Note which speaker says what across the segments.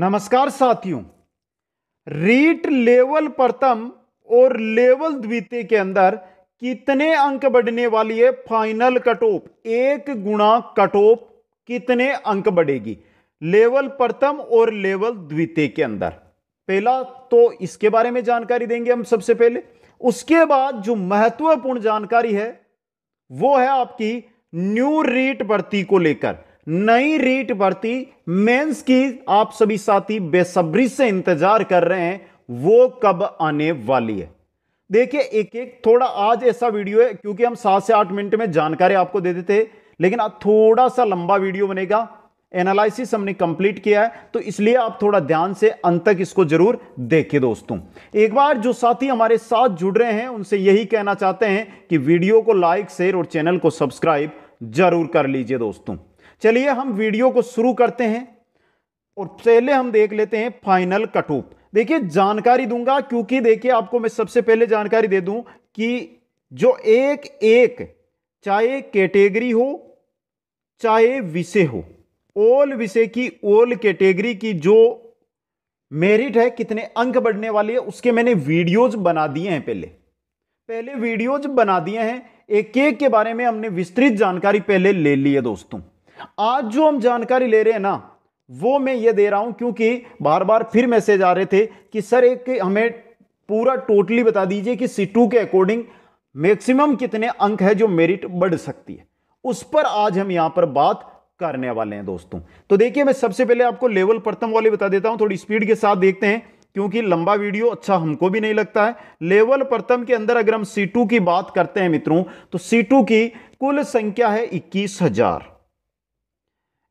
Speaker 1: नमस्कार साथियों रीट लेवल प्रथम और लेवल द्वितीय के अंदर कितने अंक बढ़ने वाली है फाइनल कट ऑफ एक गुणा कट ऑफ कितने अंक बढ़ेगी लेवल प्रथम और लेवल द्वितीय के अंदर पहला तो इसके बारे में जानकारी देंगे हम सबसे पहले उसके बाद जो महत्वपूर्ण जानकारी है वो है आपकी न्यू रीट भर्ती को लेकर नई रीट भर्ती मेंस की आप सभी साथी बेसब्री से इंतजार कर रहे हैं वो कब आने वाली है देखिए एक एक थोड़ा आज ऐसा वीडियो है क्योंकि हम सात से आठ मिनट में जानकारी आपको दे देते लेकिन आज थोड़ा सा लंबा वीडियो बनेगा एनालिसिस हमने कंप्लीट किया है तो इसलिए आप थोड़ा ध्यान से अंत तक इसको जरूर देखिए दोस्तों एक बार जो साथी हमारे साथ जुड़ रहे हैं उनसे यही कहना चाहते हैं कि वीडियो को लाइक शेयर और चैनल को सब्सक्राइब जरूर कर लीजिए दोस्तों चलिए हम वीडियो को शुरू करते हैं और पहले हम देख लेते हैं फाइनल कटूप देखिए जानकारी दूंगा क्योंकि देखिए आपको मैं सबसे पहले जानकारी दे दूं कि जो एक एक चाहे कैटेगरी हो चाहे विषय हो ओल विषय की ओल कैटेगरी की जो मेरिट है कितने अंक बढ़ने वाले है उसके मैंने वीडियोज बना दिए हैं पहले पहले वीडियोज बना दिए हैं एक एक के बारे में हमने विस्तृत जानकारी पहले ले ली है दोस्तों आज जो हम जानकारी ले रहे हैं ना वो मैं ये दे रहा हूं क्योंकि बार बार फिर मैसेज आ रहे थे कि सर एक हमें पूरा टोटली बता दीजिए कि सी टू के अकॉर्डिंग मैक्सिमम कितने अंक है जो मेरिट बढ़ सकती है उस पर आज हम यहां पर बात करने वाले हैं दोस्तों तो देखिए मैं सबसे पहले आपको लेवल प्रथम वाले बता देता हूं थोड़ी स्पीड के साथ देखते हैं क्योंकि लंबा वीडियो अच्छा हमको भी नहीं लगता है लेवल प्रथम के अंदर अगर हम सी की बात करते हैं मित्रों तो सी की कुल संख्या है इक्कीस हजार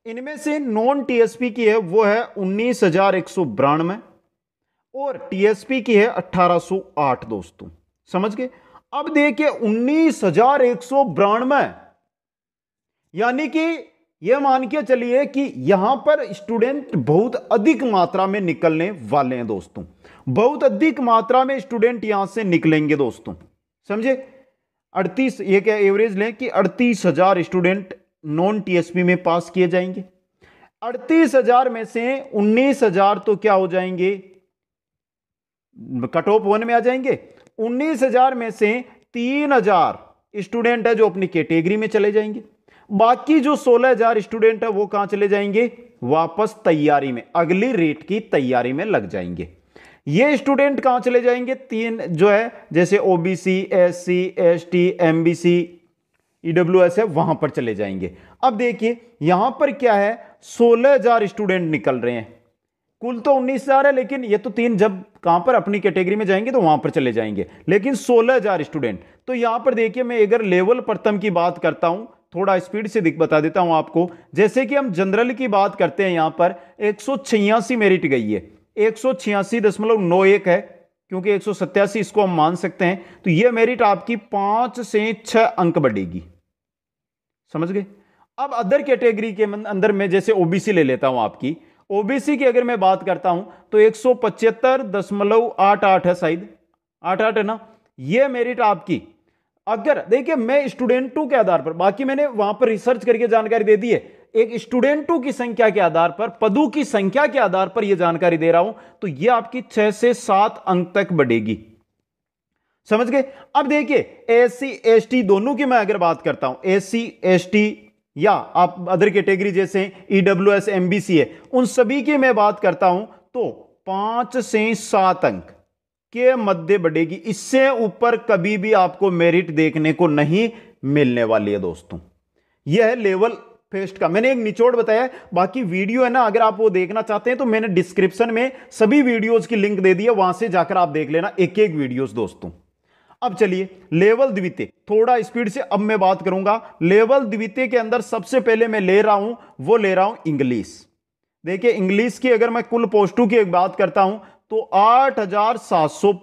Speaker 1: इनमें से नॉन टीएसपी की है वो है उन्नीस हजार एक सौ बानवे और टीएसपी की है सो आठ दोस्तों समझ गए अब देखिए उन्नीस हजार एक सौ बानवे यानी कि यह मान के चलिए कि यहां पर स्टूडेंट बहुत अधिक मात्रा में निकलने वाले हैं दोस्तों बहुत अधिक मात्रा में स्टूडेंट यहां से निकलेंगे दोस्तों समझे अड़तीस ये क्या एवरेज लें कि अड़तीस हजार स्टूडेंट नॉन टीएसपी में पास किए जाएंगे अड़तीस हजार में से उन्नीस हजार तो क्या हो जाएंगे कट ऑफ वन में आ जाएंगे उन्नीस हजार में से तीन हजार स्टूडेंट है जो अपनी कैटेगरी में चले जाएंगे बाकी जो सोलह हजार स्टूडेंट है वो कहां चले जाएंगे वापस तैयारी में अगली रेट की तैयारी में लग जाएंगे ये स्टूडेंट कहां चले जाएंगे तीन जो है जैसे OBC SC ST MBC EW W S है वहां पर चले जाएंगे अब देखिए यहां पर क्या है सोलह हजार स्टूडेंट निकल रहे हैं कुल तो उन्नीस हजार है लेकिन ये तो तीन जब कहां पर अपनी कैटेगरी में जाएंगे तो वहां पर चले जाएंगे लेकिन सोलह हजार स्टूडेंट तो यहां पर देखिए मैं अगर लेवल प्रथम की बात करता हूं थोड़ा स्पीड से दिख बता देता हूं आपको जैसे कि हम जनरल की बात करते हैं यहां पर एक मेरिट गई है एक है क्योंकि एक इसको हम मान सकते हैं तो यह मेरिट आपकी पांच से छह अंक बढ़ेगी समझ गए अब अदर कैटेगरी के अंदर में जैसे ओबीसी ले लेता हूं आपकी ओबीसी की अगर मैं बात करता हूं तो एक सौ है शायद आठ आठ है ना ये मेरिट आपकी अगर देखिए मैं स्टूडेंटों के आधार पर बाकी मैंने वहां पर रिसर्च करके जानकारी दे दी है एक स्टूडेंटों की संख्या के आधार पर पदों की संख्या के आधार पर यह जानकारी दे रहा हूं तो यह आपकी छह से सात अंक तक बढ़ेगी समझ गए अब देखिए एस सी एस टी दोनों की मैं अगर बात करता हूं एस सी एस टी या आप अदर कैटेगरी जैसे E W S M B C है उन सभी की मैं बात करता हूं तो पांच से सात अंक के मध्य बढ़ेगी इससे ऊपर कभी भी आपको मेरिट देखने को नहीं मिलने वाली है दोस्तों यह है लेवल फेस्ट का मैंने एक निचोड़ बताया बाकी वीडियो है ना अगर आप वो देखना चाहते हैं तो मैंने डिस्क्रिप्शन में सभी वीडियोस की लिंक दे दी है वहां से जाकर आप देख लेना एक एक वीडियोस दोस्तों अब चलिए लेवल द्वितीय थोड़ा स्पीड से अब मैं बात करूंगा लेवल द्वितीय के अंदर सबसे पहले मैं ले रहा हूं वो ले रहा हूं इंग्लिश देखिए इंग्लिश की अगर मैं कुल पोस्टों की बात करता हूं तो आठ हजार सात सौ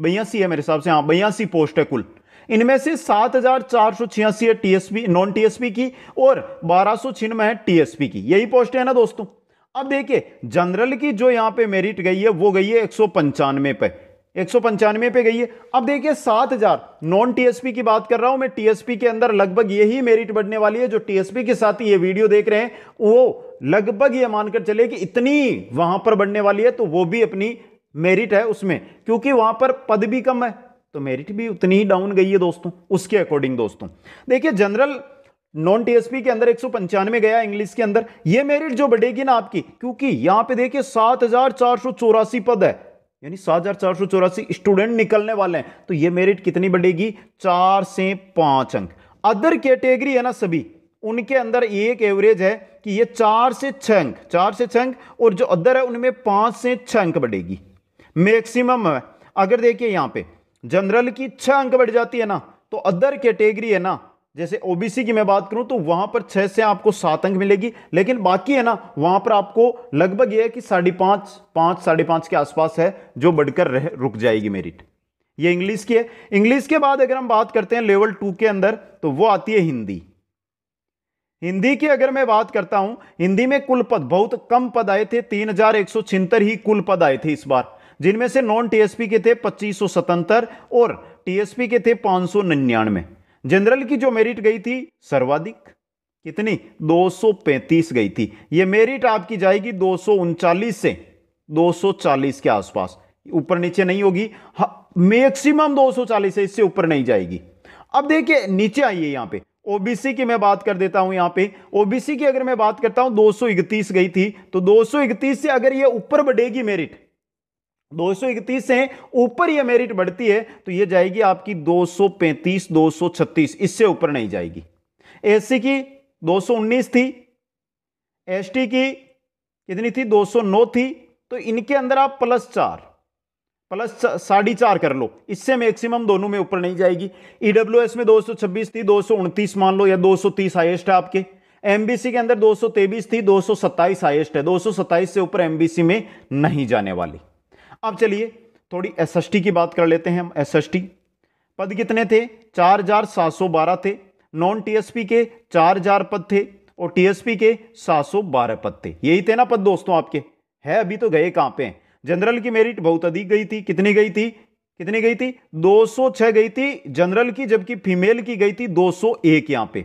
Speaker 1: बयासी है मेरे हिसाब से हाँ बयासी पोस्ट है कुल इनमें से सात हजार चार सौ छियासी है टीएसपी नॉन टीएसपी की और बारह सौ छिन्नवे है टीएसपी की यही पोस्ट है ना दोस्तों अब देखिए जनरल की जो यहां पे मेरिट गई है वो गई है एक सौ पंचानवे पे एक सौ पंचानवे पे गई है अब देखिए सात हजार नॉन टीएसपी की बात कर रहा हूं मैं टीएसपी के अंदर लगभग यही मेरिट बढ़ने वाली है जो टीएसपी के साथ ये वीडियो देख रहे हैं वो लगभग ये मानकर चले कि इतनी वहां पर बढ़ने वाली है तो वो भी अपनी मेरिट है उसमें क्योंकि वहां पर पद भी कम है तो मेरिट भी उतनी ही डाउन गई है दोस्तों उसके अकॉर्डिंग दोस्तों देखिए जनरल नॉन टीएसपी के अंदर एक गया इंग्लिश के अंदर ये मेरिट जो बढ़ेगी ना आपकी क्योंकि यहां पे देखिए सात पद है यानी सात हज़ार चार सौ चौरासी स्टूडेंट निकलने वाले हैं तो ये मेरिट कितनी बढ़ेगी चार से पांच अंक अदर कैटेगरी है ना सभी उनके अंदर एक एवरेज है कि ये चार से छ अंक चार से छ अंक और जो अदर है उनमें पांच से छ अंक बढ़ेगी मैक्सिमम अगर देखिए यहां पे जनरल की छ अंक बढ़ जाती है ना तो अदर कैटेगरी है ना जैसे ओबीसी की मैं बात करूं तो वहां पर छह से आपको सात अंक मिलेगी लेकिन बाकी है ना वहां पर आपको लगभग यह है कि साढ़े पांच पांच साढ़े पांच के आसपास है जो बढ़कर रह रुक जाएगी मेरिट ये इंग्लिश की है इंग्लिश के बाद अगर हम बात करते हैं लेवल टू के अंदर तो वो आती है हिंदी हिंदी की अगर मैं बात करता हूं हिंदी में कुल पद बहुत कम पद आए थे तीन हजार एक सौ ही कुल पद आए थे इस बार जिनमें से नॉन टीएसपी के थे पच्चीस सौ सतहत्तर और टीएसपी के थे पांच सौ निन्यानवे जनरल की जो मेरिट गई थी सर्वाधिक कितनी 235 गई थी ये मेरिट आपकी जाएगी दो से 240 के आसपास ऊपर नीचे नहीं होगी मैक्सिमम 240 से इससे ऊपर नहीं जाएगी अब देखिए नीचे आइए यहां पे ओबीसी की मैं बात कर देता हूं यहां पे ओबीसी की अगर मैं बात करता हूं दो गई थी तो दो से अगर ये ऊपर बढ़ेगी मेरिट 231 से ऊपर ये मेरिट बढ़ती है तो ये जाएगी आपकी 235 236 इससे ऊपर नहीं जाएगी एससी की 219 थी एसटी की कितनी थी 209 थी तो इनके अंदर आप प्लस चार प्लस साढ़े चार कर लो इससे मैक्सिमम दोनों में ऊपर नहीं जाएगी ईडब्ल्यू में 226 थी दो मान लो या 230 हाइएस्ट है आपके एमबीसी के अंदर दो थी 227 हाइएस्ट है दो से ऊपर एमबीसी में नहीं जाने वाली अब चलिए थोड़ी एस की बात कर लेते हैं हम एस पद कितने थे चार हजार सात सौ बारह थे नॉन टीएसपी के चार हजार पद थे और टीएसपी के सात सौ बारह पद थे यही थे ना पद दोस्तों आपके है अभी तो गए कहाँ पे हैं जनरल की मेरिट बहुत अधिक गई थी कितनी गई थी कितनी गई थी 206 गई थी जनरल की जबकि फीमेल की गई थी 201 सौ यहाँ पे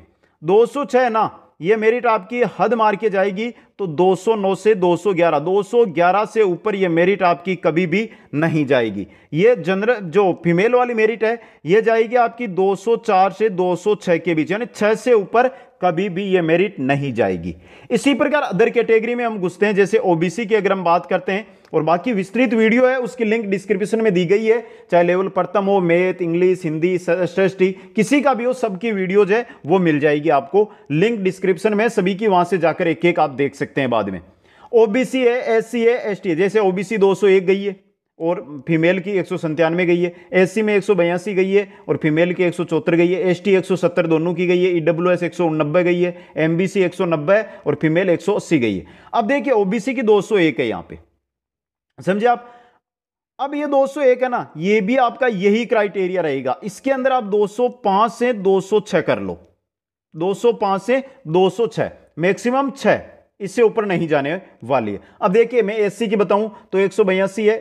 Speaker 1: 206 है ना ये मेरिट तो आपकी हद मार के जाएगी तो 209 से 211 211 से ऊपर ये मेरिट तो आपकी कभी भी नहीं जाएगी ये जनरल जो फीमेल वाली मेरिट तो है ये जाएगी आपकी 204 से 206 के बीच यानी 6 से ऊपर कभी भी ये मेरिट नहीं जाएगी इसी प्रकार अदर कैटेगरी में हम घुसते हैं जैसे ओबीसी की अगर हम बात करते हैं और बाकी विस्तृत वीडियो है उसकी लिंक डिस्क्रिप्शन में दी गई है चाहे लेवल प्रथम हो मैथ इंग्लिश हिंदी षष्ठी किसी का भी हो सबकी वीडियोज है वो मिल जाएगी आपको लिंक डिस्क्रिप्शन में सभी की वहां से जाकर एक एक आप देख सकते हैं बाद में ओबीसी है एस सी है एस टी है जैसे ओबीसी एक गई है और फीमेल की एक सौ गई है एससी में एक गई है और फीमेल की एक गई है एसटी 170 दोनों की गई है ईडब्ल्यू एस एक गई है एमबीसी 190 और फीमेल 180 गई है अब देखिए ओबीसी की 201 है यहाँ पे समझे आप अब ये 201 है ना ये भी आपका यही क्राइटेरिया रहेगा इसके अंदर आप 205 से 206 कर लो 205 से 206 मैक्सिमम 6 इससे ऊपर नहीं जाने वाली है अब देखिए मैं एससी की बताऊं तो एक है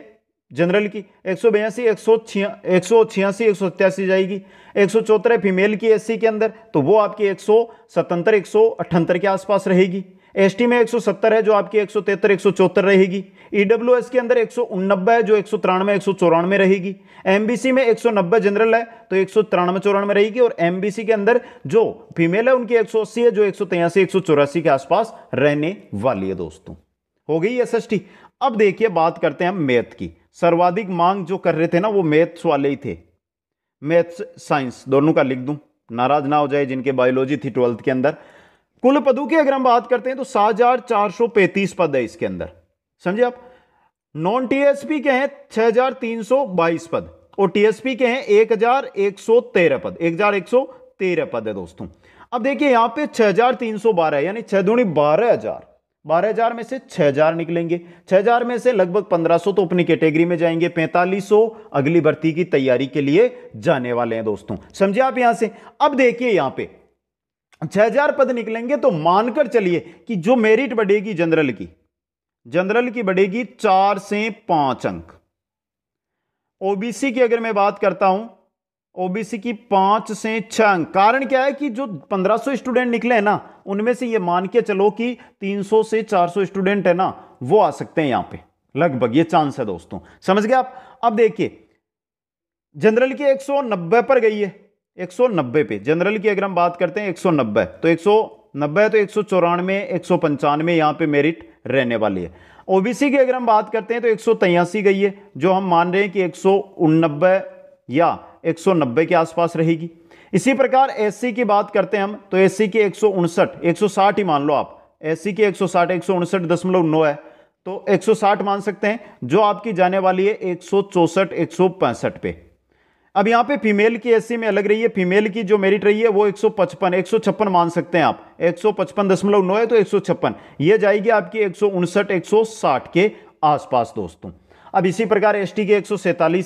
Speaker 1: जनरल की एक सौ बयासी एक सौ छिया एक सौ छियासी एक सौ सत्यासी जाएगी एक सौ चौहत्तर फीमेल की एससी के अंदर तो वो आपकी एक सौ सतहत्तर एक सौ अठहत्तर के आसपास रहेगी एसटी में 170 है जो आपकी एक सौ तिहत्तर एक सौ चौहत्तर रहेगी ईडब्ल्यूएस के अंदर एक सौ उन्नबे है जो एक सौ तिरानवे एक सौ चौरानवे रहेगी एमबीसी में एक सौ नब्बे जनरल है तो एक सौ तिरानवे चौरानवे रहेगी और एमबीसी के अंदर जो फीमेल है उनकी एक सौ अस्सी है जो एक सौ तिरासी एक सौ चौरासी के आसपास रहने वाली है दोस्तों हो गई एस अब देखिए बात करते हैं हम मैथ की सर्वाधिक मांग जो कर रहे थे ना वो मैथ्स वाले ही थे मैथ्स साइंस दोनों का लिख दूं नाराज ना हो जाए जिनके बायोलॉजी थी ट्वेल्थ के अंदर कुल पदों की अगर हम बात करते हैं तो सात हजार चार सौ पैंतीस पद है इसके अंदर समझे आप नॉन टीएसपी के हैं छह हजार तीन बाईस पद और टीएसपी के हैं एक हजार एक सौ तेरह पद एक हजार एक सौ तेरह पद है दोस्तों अब देखिए यहां पे छह हजार तीन सौ बारह यानी छह दूनी बारह हजार बारह हजार में से छह हजार निकलेंगे छह हजार में से लगभग पंद्रह सौ तो अपनी कैटेगरी में जाएंगे पैंतालीस सौ अगली भर्ती की तैयारी के लिए जाने वाले हैं दोस्तों समझे आप यहां से अब देखिए यहां पे छह हजार पद निकलेंगे तो मानकर चलिए कि जो मेरिट बढ़ेगी जनरल की जनरल की बढ़ेगी चार से पांच अंक ओबीसी की अगर मैं बात करता हूं ओबीसी की पांच से छह अंक कारण क्या है कि जो 1500 स्टूडेंट निकले हैं ना उनमें से ये मान के चलो कि 300 से 400 स्टूडेंट है ना वो आ सकते हैं यहां पे लगभग ये चांस है दोस्तों समझ गए आप अब देखिए जनरल की 190 पर गई है 190 पे जनरल की अगर हम बात करते हैं 190 तो 190 तो एक सौ चौरानवे एक सौ पंचानवे यहाँ पे मेरिट रहने वाली है ओबीसी की अगर हम बात करते हैं तो एक गई है जो हम मान रहे हैं कि एक या 190 के आसपास रहेगी इसी प्रकार एससी की बात करते हैं हम तो एससी की एक सौ ही मान लो आप एससी के एक सौ साठ एक सौ है तो 160 मान सकते हैं जो आपकी जाने वाली है एक सौ चौसठ एक सौ पैंसठ पे अब यहाँ पे फीमेल की एससी में अलग रही है फीमेल की जो मेरिट रही है वो 155 156 मान सकते हैं आप 155.9 है तो एक ये जाएगी आपकी एक सौ के आसपास दोस्तों अब इसी प्रकार एसटी के एक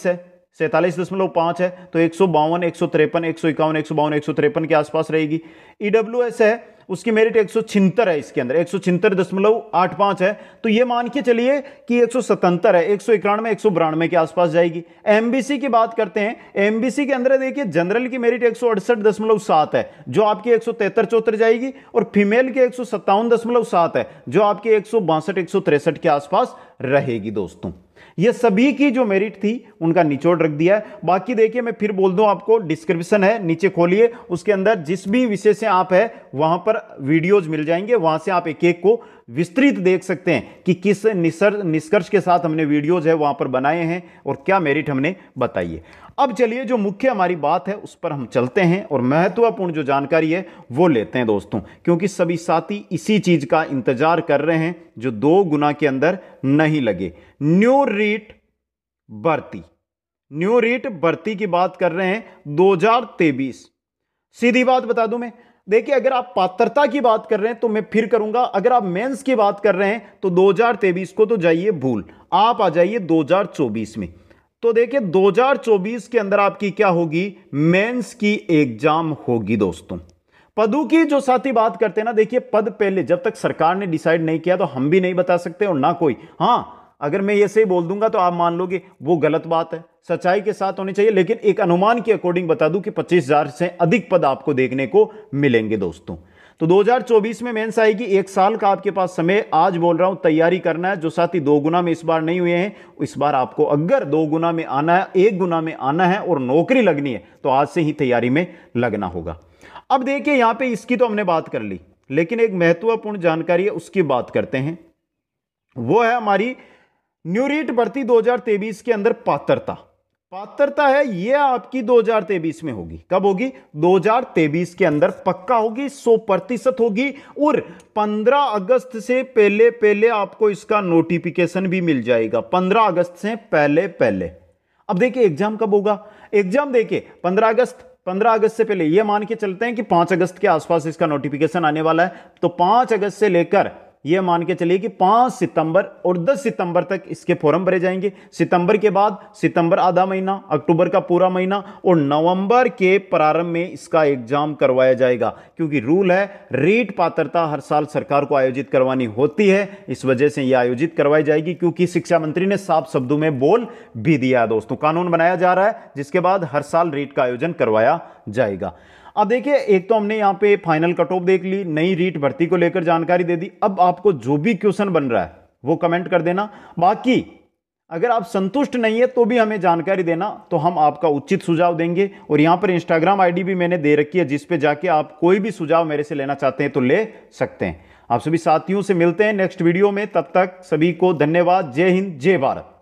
Speaker 1: है सैंतालीस दशमलव पाँच है तो एक सौ बावन एक सौ तिरपन एक सौ इक्यावन एक सौ बावन एक सौ तिरपन के आसपास रहेगी ई डब्ल्यू एस है उसकी मेरिट एक सौ छिहत्तर है इसके अंदर एक सौ छिहत्तर दशमलव आठ पाँच है तो ये मान के चलिए कि एक सौ सतहत्तर है एक सौ इक्यानवे एक सौ बिरानवे के आसपास जाएगी एम बी सी की बात करते हैं एम बी सी के अंदर देखिए जनरल की मेरिट एक सौ अड़सठ दशमलव सात है जो आपकी एक सौ तिहत्तर चौहत्तर जाएगी और फीमेल की एक सौ सत्तावन दशमलव सात है जो आपकी एक सौ बासठ एक सौ तिरसठ के आसपास रहेगी दोस्तों ये सभी की जो मेरिट थी उनका निचोड़ रख दिया है बाकी देखिए मैं फिर बोल दूं आपको डिस्क्रिप्शन है नीचे खोलिए उसके अंदर जिस भी विषय से आप है वहां पर वीडियोज मिल जाएंगे वहां से आप एक एक को विस्तृत देख सकते हैं कि किस निष्कर्ष के साथ हमने वीडियोज है वहां पर बनाए हैं और क्या मेरिट हमने बताई है अब चलिए जो मुख्य हमारी बात है उस पर हम चलते हैं और महत्वपूर्ण जो जानकारी है वो लेते हैं दोस्तों क्योंकि सभी साथी इसी चीज़ का इंतजार कर रहे हैं जो दो गुना के अंदर नहीं लगे न्यू रीट बढ़ती न्यू रीट बढ़ती की बात कर रहे हैं दो सीधी बात बता दूं मैं देखिए अगर आप पात्रता की बात कर रहे हैं तो मैं फिर करूंगा अगर आप मेंस की बात कर रहे हैं तो 2023 को तो जाइए भूल आप आ जाइए 2024 में तो देखिए 2024 के अंदर आपकी क्या होगी मेंस की एग्जाम होगी दोस्तों पदों की जो साथी बात करते हैं ना देखिए पद पहले जब तक सरकार ने डिसाइड नहीं किया तो हम भी नहीं बता सकते और ना कोई हाँ अगर मैं ये सही बोल दूंगा तो आप मान लोगे वो गलत बात है सच्चाई के साथ होनी चाहिए लेकिन एक अनुमान के अकॉर्डिंग बता दूं कि 25,000 से अधिक पद आपको देखने को मिलेंगे दोस्तों तो 2024 में मेंस आएगी एक साल का आपके पास समय आज बोल रहा हूं तैयारी करना है जो साथी दो गुना में इस बार नहीं हुए हैं इस बार आपको अगर दो गुना में आना है एक गुना में आना है और नौकरी लगनी है तो आज से ही तैयारी में लगना होगा अब देखिए यहां पे इसकी तो हमने बात कर ली लेकिन एक महत्वपूर्ण जानकारी है उसकी बात करते हैं वो है हमारी रेट भर्ती 2023 के अंदर पात्रता पात्रता है यह आपकी 2023 में होगी कब होगी 2023 के अंदर पक्का होगी 100 प्रतिशत होगी और 15 अगस्त से पहले पहले आपको इसका नोटिफिकेशन भी मिल जाएगा 15 अगस्त से पहले पहले अब देखिए एग्जाम कब होगा एग्जाम देखिए 15 अगस्त 15 अगस्त से पहले यह मान के चलते हैं कि 5 अगस्त के आसपास इसका नोटिफिकेशन आने वाला है तो 5 अगस्त से लेकर यह मान के चलिए कि 5 सितंबर और 10 सितंबर तक इसके फॉर्म भरे जाएंगे सितंबर के बाद सितंबर आधा महीना अक्टूबर का पूरा महीना और नवंबर के प्रारंभ में इसका एग्जाम करवाया जाएगा क्योंकि रूल है रीट पात्रता हर साल सरकार को आयोजित करवानी होती है इस वजह से यह आयोजित करवाई जाएगी क्योंकि शिक्षा मंत्री ने साफ शब्दों में बोल भी दिया दोस्तों कानून बनाया जा रहा है जिसके बाद हर साल रीट का आयोजन करवाया जाएगा अब देखिए एक तो हमने यहाँ पे फाइनल कट ऑफ देख ली नई रीट भर्ती को लेकर जानकारी दे दी अब आपको जो भी क्वेश्चन बन रहा है वो कमेंट कर देना बाकी अगर आप संतुष्ट नहीं है तो भी हमें जानकारी देना तो हम आपका उचित सुझाव देंगे और यहाँ पर इंस्टाग्राम आईडी भी मैंने दे रखी है जिस पे जाके आप कोई भी सुझाव मेरे से लेना चाहते हैं तो ले सकते हैं आप सभी साथियों से मिलते हैं नेक्स्ट वीडियो में तब तक सभी को धन्यवाद जय हिंद जय भारत